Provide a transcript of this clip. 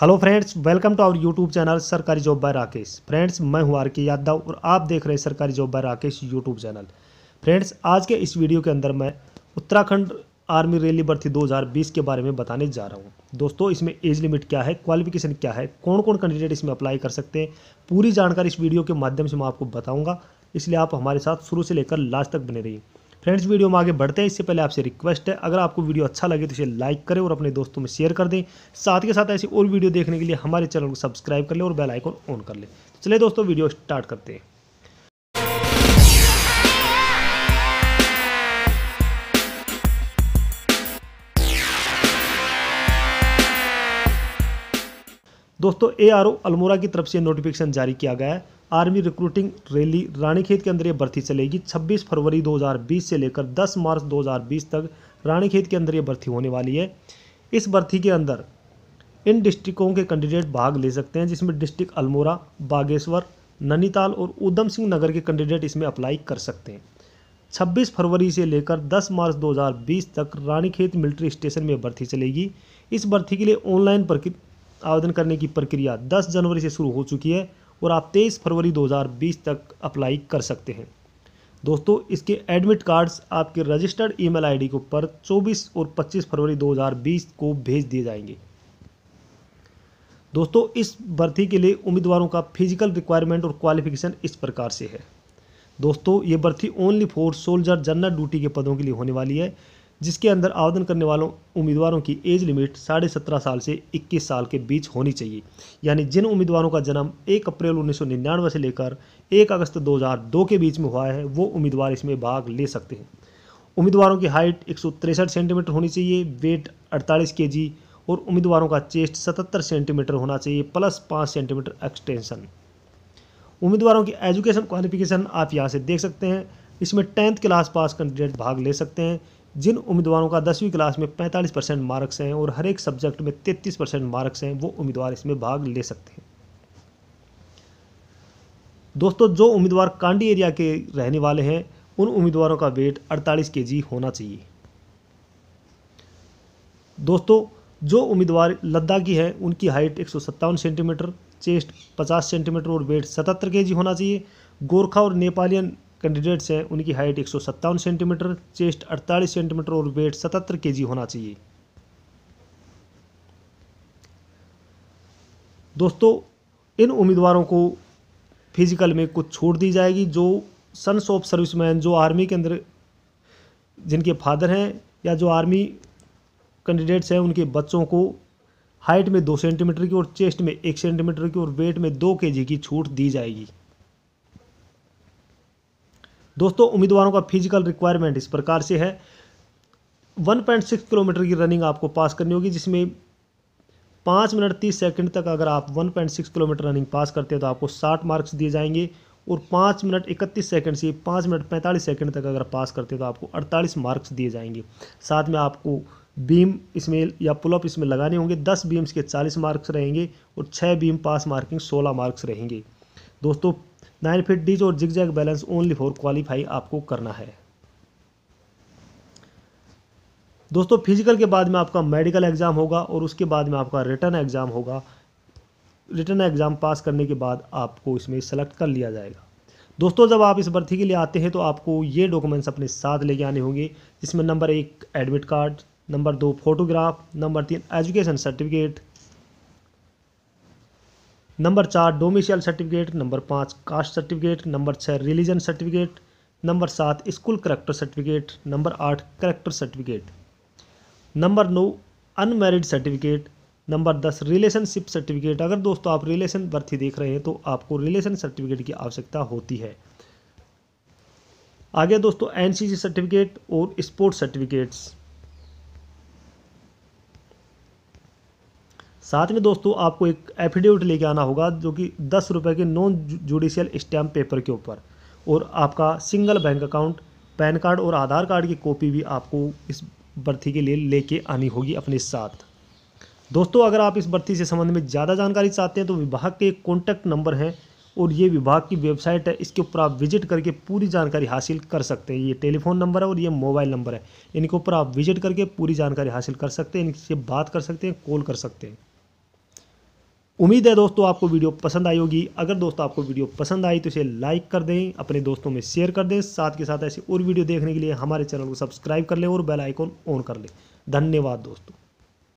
hello friends welcome to our YouTube channel सरकारी job by Rakesh friends मैं हूं are के यादव और आप देख रहे हैं सरकारी job by Rakesh YouTube channel friends आज के इस वीडियो के अंदर मैं उत्तराखंड आर्मी रैली भर्ती 2020 के बारे में बताने जा रहा हूं दोस्तों इसमें एज लिमिट क्या है क्वालिफिकेशन क्या है कौन कौन कैंडिडेट इसमें अप्लाई कर सकते हैं पूरी जानकारी इस वीडियो के माध्यम से मैं आपको बताऊँगा इसलिए आप हमारे साथ शुरू से लेकर लास्ट तक बने रहिए फ्रेंड्स वीडियो में आगे बढ़ते हैं इससे पहले आपसे रिक्वेस्ट है अगर आपको वीडियो अच्छा लगे तो इसे लाइक करें और अपने दोस्तों में शेयर कर दें साथ के साथ ऐसी और वीडियो देखने के लिए हमारे चैनल को सब्सक्राइब कर लें और बेल आइकन ऑन कर लें तो चलिए दोस्तों वीडियो स्टार्ट करते हैं दोस्तों ए आर की तरफ से नोटिफिकेशन जारी किया गया है आर्मी रिक्रूटिंग रैली रानीखेत के अंदर ये भर्ती चलेगी 26 फरवरी 2020 से लेकर 10 मार्च 2020 तक रानीखेत के अंदर ये भर्ती होने वाली है इस भर्ती के अंदर इन डिस्ट्रिक्टों के कैंडिडेट भाग ले सकते हैं जिसमें डिस्ट्रिक्ट अल्मोरा बागेश्वर नैनीताल और ऊधम सिंह नगर के कैंडिडेट इसमें अप्लाई कर सकते हैं 26 फरवरी से लेकर 10 मार्च 2020 तक रानीखेत मिलिट्री स्टेशन में भर्ती चलेगी इस भर्ती के लिए ऑनलाइन आवेदन करने की प्रक्रिया 10 जनवरी से शुरू हो चुकी है और आप तेईस फरवरी 2020 तक अप्लाई कर सकते हैं दोस्तों इसके एडमिट कार्ड्स आपके रजिस्टर्ड ईमेल आईडी के ऊपर 24 और 25 फरवरी 2020 को भेज दिए जाएंगे दोस्तों इस भर्ती के लिए उम्मीदवारों का फिजिकल रिक्वायरमेंट और क्वालिफिकेशन इस प्रकार से है दोस्तों ये भर्ती only for soldier general duty के पदों के लिए होने वाली है जिसके अंदर आवेदन करने वालों उम्मीदवारों की एज लिमिट साढ़े सत्रह साल से इक्कीस साल के बीच होनी चाहिए यानी जिन उम्मीदवारों का जन्म एक अप्रैल उन्नीस से लेकर एक अगस्त 2002 के बीच में हुआ है वो उम्मीदवार इसमें भाग ले सकते हैं उम्मीदवारों की हाइट एक सेंटीमीटर होनी चाहिए वेट अड़तालीस के और उम्मीदवारों का चेस्ट सतहत्तर सेंटीमीटर होना चाहिए प्लस पाँच सेंटीमीटर एक्सटेंशन उम्मीदवारों की एजुकेशन क्वालिफिकेशन आप यहाँ से देख सकते हैं इसमें टेंथ क्लास पास कैंडिडेट भाग ले सकते हैं जिन उम्मीदवारों का दसवीं क्लास में 45 परसेंट मार्क्स हैं और हर एक सब्जेक्ट में 33 परसेंट मार्क्स हैं वो उम्मीदवार इसमें भाग ले सकते हैं दोस्तों जो उम्मीदवार कांडी एरिया के रहने वाले हैं उन उम्मीदवारों का वेट 48 के होना चाहिए दोस्तों जो उम्मीदवार लद्दाखी है उनकी हाइट एक सेंटीमीटर चेस्ट 50 सेंटीमीटर और वेट 77 केजी होना चाहिए गोरखा और नेपालियन कैंडिडेट्स हैं उनकी हाइट एक सेंटीमीटर चेस्ट अड़तालीस सेंटीमीटर और वेट सतहत्तर के होना चाहिए दोस्तों इन उम्मीदवारों को फिजिकल में कुछ छूट दी जाएगी जो सन्स ऑफ सर्विसमैन जो आर्मी के अंदर जिनके फादर हैं या जो आर्मी कैंडिडेट्स हैं उनके बच्चों को हाइट में दो सेंटीमीटर की और चेस्ट में एक सेंटीमीटर की और वेट में दो केजी की छूट दी जाएगी दोस्तों उम्मीदवारों का फिजिकल रिक्वायरमेंट इस प्रकार से है 1.6 किलोमीटर की रनिंग आपको पास करनी होगी जिसमें पाँच मिनट तीस सेकंड तक अगर आप 1.6 किलोमीटर रनिंग पास करते हैं तो आपको 60 मार्क्स दिए जाएंगे और पाँच मिनट इकतीस सेकंड से पाँच मिनट पैंतालीस सेकंड तक अगर पास करते हैं तो आपको अड़तालीस मार्क्स दिए जाएंगे साथ में आपको बीम इसमें या पुलअप इसमें लगाने होंगे दस बीम्स के चालीस मार्क्स रहेंगे और छः बीम पास मार्किंग सोलह मार्क्स रहेंगे दोस्तों नाइन फिट डीज और zig zag balance only for qualify आपको करना है दोस्तों फिजिकल के बाद में आपका मेडिकल एग्ज़ाम होगा और उसके बाद में आपका रिटर्न एग्ज़ाम होगा रिटर्न एग्ज़ाम पास करने के बाद आपको इसमें सेलेक्ट कर लिया जाएगा दोस्तों जब आप इस भर्ती के लिए आते हैं तो आपको ये डॉक्यूमेंट्स अपने साथ लेके आने होंगे जिसमें नंबर एक एडमिट कार्ड नंबर दो फोटोग्राफ नंबर तीन एजुकेशन सर्टिफिकेट नंबर चार डोमिशियल सर्टिफिकेट नंबर पाँच कास्ट सर्टिफिकेट नंबर छः रिलीजन सर्टिफिकेट नंबर सात स्कूल करेक्टर सर्टिफिकेट नंबर आठ करेक्टर सर्टिफिकेट नंबर नौ अनमेरिड सर्टिफिकेट नंबर दस रिलेशनशिप सर्टिफिकेट अगर दोस्तों आप रिलेशन बर्थी देख रहे हैं तो आपको रिलेशन सर्टिफिकेट की आवश्यकता होती है आगे दोस्तों एनसीसी सर्टिफिकेट और स्पोर्ट्स सर्टिफिकेट्स साथ में दोस्तों आपको एक एफिडेविट लेके आना होगा जो कि दस रुपये के नॉन जुडिशियल स्टैम्प पेपर के ऊपर और आपका single bank account PAN card और आधार कार्ड की कॉपी भी आपको इस भर्ती के लिए लेके आनी होगी अपने साथ दोस्तों अगर आप इस भर्ती से संबंध में ज़्यादा जानकारी चाहते हैं तो विभाग के कॉन्टैक्ट नंबर हैं और ये विभाग की वेबसाइट है इसके ऊपर आप विजिट करके पूरी जानकारी हासिल कर सकते हैं ये टेलीफोन नंबर है और ये मोबाइल नंबर है इनके ऊपर आप विजिट करके पूरी जानकारी हासिल कर सकते हैं इनसे बात कर सकते हैं कॉल कर सकते हैं उम्मीद है दोस्तों आपको वीडियो पसंद आई होगी अगर दोस्तों आपको वीडियो पसंद आई तो इसे लाइक कर दें अपने दोस्तों में शेयर कर दें साथ के साथ ऐसी और वीडियो देखने के लिए हमारे चैनल को सब्सक्राइब कर लें और बेल आइकॉन ऑन कर लें धन्यवाद दोस्तों